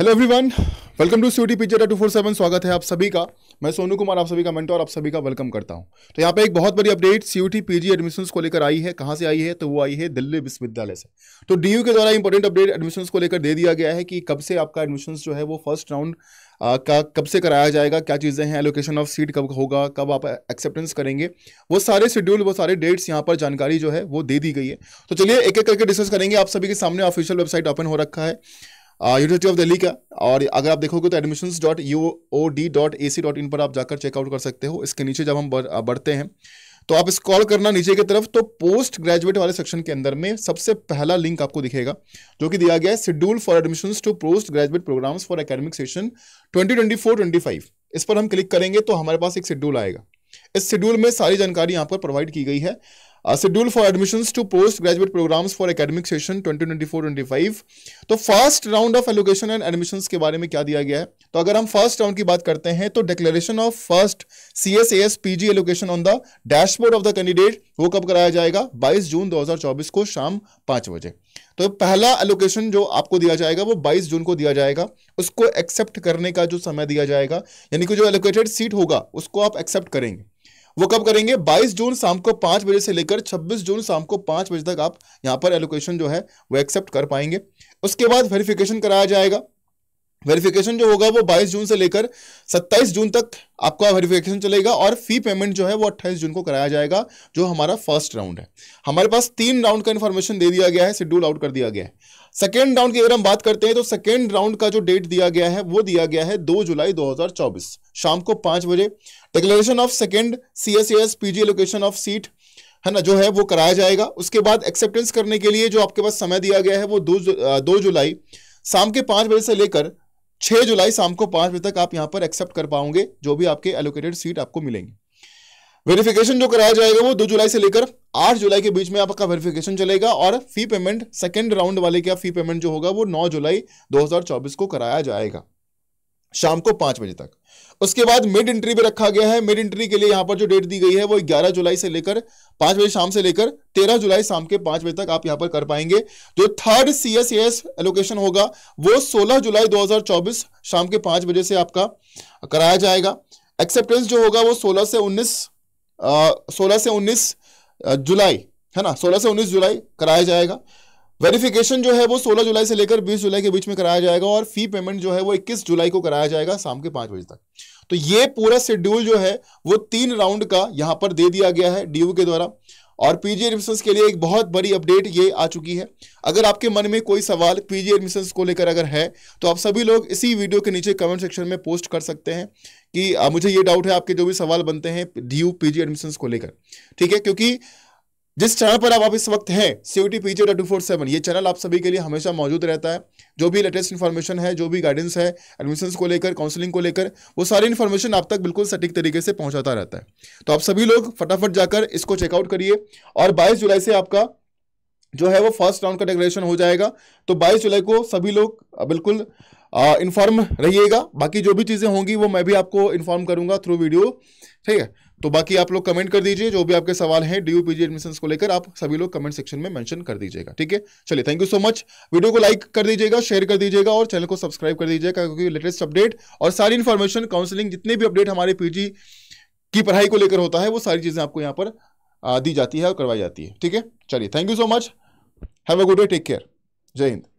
hello everyone welcome to CT picture two four seven स्वागत है आप सभी का मैं सोनू कुमार आप सभी का मेंटर और आप सभी का वेलकम करता हूं तो यहाँ पे एक बहुत बड़ी अपडेट यू पीजी एडमिशन को लेकर आई है कहाँ से आई है तो वो आई है दिल्ली विश्वविद्यालय से तो डीयू के द्वारा इंपॉर्टेंट अपडेट एडमिशन्स को लेकर दे दिया गया है कि कब से आपका एडमिशन जो है वो फर्स्ट राउंड का कब से कराया जाएगा क्या चीज़ें हैं एलोकेशन ऑफ सीट कब होगा कब आप एक्सेप्टेंस करेंगे वो सारे शेड्यूल वो सारे डेट्स यहाँ पर जानकारी जो है वो दे दी गई है तो चलिए एक एक करके डिस्कस करेंगे आप सभी के सामने ऑफिशियल वेबसाइट ओपन हो रखा है यूनिवर्सिटी ऑफ दिल्ली का और अगर आप देखोगे तो admission dot U O D dot A C dot in पर आप जाकर चेकआउट कर सकते हो इसके नीचे जब हम uh, बढ़ते हैं तो आप स्कॉल करना नीचे की तरफ तो पोस्ट ग्रेजुएट वाले सेक्शन के अंदर में सबसे पहला लिंक आपको दिखेगा जो कि दिया गया है schedule for admission to post graduate programs for academic session twenty five इस पर हम क्लिक करेंगे तो हमारे पास एक शेड्यूल आएगा इस शेड्यूल में सारी जानकारी यहाँ पर प्रोवाइड की गई है to post graduate program to postgraduate programs for twenty session twenty तो first round of allocation and admission के बारे में क्या दिया गया है तो अगर हम फर्स्ट राउंड की बात करते हैं तो declaration of first C S S P G allocation on the dashboard of the candidate वो कब कराया जाएगा 22 जून 2024 को शाम पांच बजे तो पहला एलोकेशन जो आपको दिया जाएगा वो 22 जून को दिया जाएगा उसको एक्सेप्ट करने का जो समय दिया जाएगा यानी कि जो एलोकेटेड सीट होगा उसको आप एक्सेप्ट करेंगे वो कब करेंगे 22 जून शाम को पाँच बजे से लेकर 26 जून शाम को पाँच बजे तक आप यहाँ पर एलोकेशन जो है वो एक्सेप्ट कर पाएंगे उसके बाद वेरिफिकेशन कराया जाएगा वेरिफिकेशन जो होगा वो 22 जून से लेकर 27 जून तक आपका वेरिफिकेशन चलेगा और फी पेमेंट जो है वो 28 जून को कराया जाएगा जो हमारा फर्स्ट राउंड है हमारे पास तीन राउंड का इन्फॉर्मेशन दे दिया गया है शेड्यूल आउट कर दिया गया है सेकेंड राउंड की अगर हम बात करते हैं तो सेकेंड राउंड का जो डेट दिया गया है वो दिया गया है दो जुलाई दो शाम को पांच बजे declaration of second C S S PG location of seat है ना जो है वो कराया जाएगा उसके बाद एक्सेप्टेंस करने के लिए जो आपके पास समय दिया गया है वो दो दो जुलाई शाम के पांच बजे से लेकर छः जुलाई शाम को पाँच बजे तक आप यहाँ पर एक्सेप्ट कर पाओगे जो भी आपके एलोकेटेड सीट आपको मिलेंगी वेरिफिकेशन जो कराया जाएगा वो दो जुलाई से लेकर आठ जुलाई के बीच में आपका वेरिफिकेशन चलेगा और फी पेमेंट सेकेंड राउंड वाले का फी पेमेंट जो होगा वो नौ जुलाई दो को कराया जाएगा शाम को पांच बजे तक उसके बाद मिड एंट्री भी रखा गया है मिड एंट्री के लिए यहां पर जो डेट दी गई है वो 11 जुलाई से लेकर पांच बजे शाम से लेकर 13 जुलाई शाम के पांच बजे तक आप यहां पर कर पाएंगे जो third C S S allocation होगा वो 16 जुलाई 2024 शाम के पांच बजे से आपका कराया जाएगा एक्सेप्टेंस जो होगा वो 16 से 19 सोलह से 19 जुलाई है ना सोलह से उन्नीस जुलाई कराया जाएगा वेरिफिकेशन जो है वो 16 जुलाई से लेकर 20 जुलाई के बीच में कराया जाएगा और फी पेमेंट जो है वो 21 जुलाई को कराया जाएगा शाम के पांच बजे तक तो ये पूरा शेड्यूल जो है वो तीन राउंड का यहां पर दे दिया गया है डीयू के द्वारा और पीजी एडमिशन के लिए एक बहुत बड़ी अपडेट ये आ चुकी है अगर आपके मन में कोई सवाल पीजी एडमिशन को लेकर अगर है तो आप सभी लोग इसी वीडियो के नीचे कमेंट सेक्शन में पोस्ट कर सकते हैं कि मुझे ये डाउट है आपके जो भी सवाल बनते हैं डी यू पी को लेकर ठीक है क्योंकि जिस चैनल पर आप, आप इस वक्त हैं C T P J two four seven ये चैनल आप सभी के लिए हमेशा मौजूद रहता है जो भी लेटेस्ट इन्फॉर्मेशन है जो भी गाइडेंस है एडमिशन्स को लेकर काउंसलिंग को लेकर वो सारी इन्फॉर्मेशन आप तक बिल्कुल सटीक तरीके से पहुंचाता रहता है तो आप सभी लोग फटाफट जाकर इसको चेकआउट करिए और बाईस जुलाई से आपका जो है वो फर्स्ट राउंड का डेकोरेशन हो जाएगा तो बाईस जुलाई को सभी लोग बिल्कुल इन्फॉर्म रहिएगा बाकी जो भी चीज़ें होंगी वो मैं भी आपको इन्फॉर्म करूंगा थ्रू वीडियो ठीक है तो बाकी आप लोग कमेंट कर दीजिए जो भी आपके सवाल हैं डी यूपीजी एडमिशन को लेकर आप सभी लोग कमेंट सेक्शन में मेंशन कर दीजिएगा ठीक है चलिए thank you so much video को लाइक कर दीजिएगा शेयर कर दीजिएगा और चैनल को सब्सक्राइब कर दीजिएगा क्योंकि लेटेस्ट अपडेट और सारी इन्फॉर्मेशन काउंसलिंग जितने भी अपडेट हमारे पीजी की पढ़ाई को लेकर होता है वो सारी चीज़ें आपको यहाँ पर दी जाती है और करवाई जाती है ठीक है चलिए thank you so much have a good day take care जय हिंद